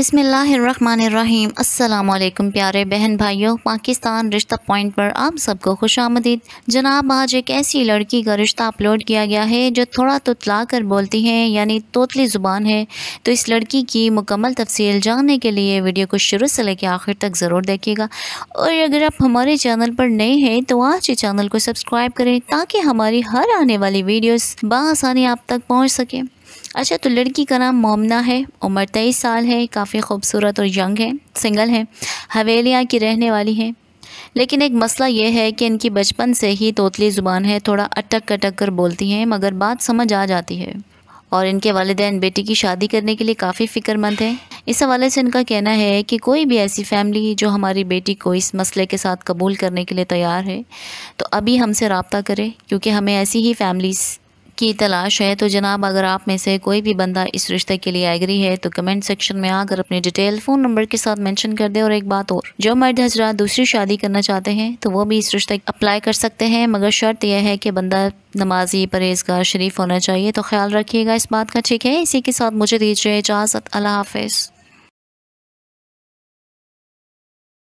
बिसमीम् अल्लाम प्यारे बहन भाइयों पाकिस्तान रिश्ता पॉइंट पर आप सबको खुश आमदीद जनाब आज एक ऐसी लड़की का रिश्ता अपलोड किया गया है जो थोड़ा तुतला कर बोलती है यानी तोतली ज़ुबान है तो इस लड़की की मुकम्मल तफसील जानने के लिए वीडियो को शुरू से लेकर आखिर तक ज़रूर देखिएगा और अगर आप हमारे चैनल पर नए हैं तो आज ही चैनल को सब्सक्राइब करें ताकि हमारी हर आने वाली वीडियोज़ बसानी आप तक पहुँच सकें अच्छा तो लड़की का नाम मोमना है उम्र तेईस साल है काफ़ी खूबसूरत और यंग है सिंगल है हवेलियाँ की रहने वाली हैं लेकिन एक मसला यह है कि इनकी बचपन से ही तोतली ज़ुबान है थोड़ा अटक कटक कर बोलती हैं मगर बात समझ आ जाती है और इनके वालदेन बेटी की शादी करने के लिए काफ़ी फ़िक्रमंद हैं इस हवाले से इनका कहना है कि कोई भी ऐसी फैमिली जो हमारी बेटी को इस मसले के साथ कबूल करने के लिए तैयार है तो अभी हमसे रबता करें क्योंकि हमें ऐसी ही फैमिलीज़ की तलाश है तो जनाब अगर आप में से कोई भी बंदा इस रिश्ते के लिए एग्री है तो कमेंट सेक्शन में आकर अपनी डिटेल फ़ोन नंबर के साथ मेंशन कर दे और एक बात और जो मर्द हजरात दूसरी शादी करना चाहते हैं तो वो भी इस रिश्ते अप्लाई कर सकते हैं मगर शर्त यह है कि बंदा नमाजी परहेजगार शरीफ होना चाहिए तो ख्याल रखिएगा इस बात का ठीक है इसी के साथ मुझे दीजिए इजाज़त अल्लाह हाफिज़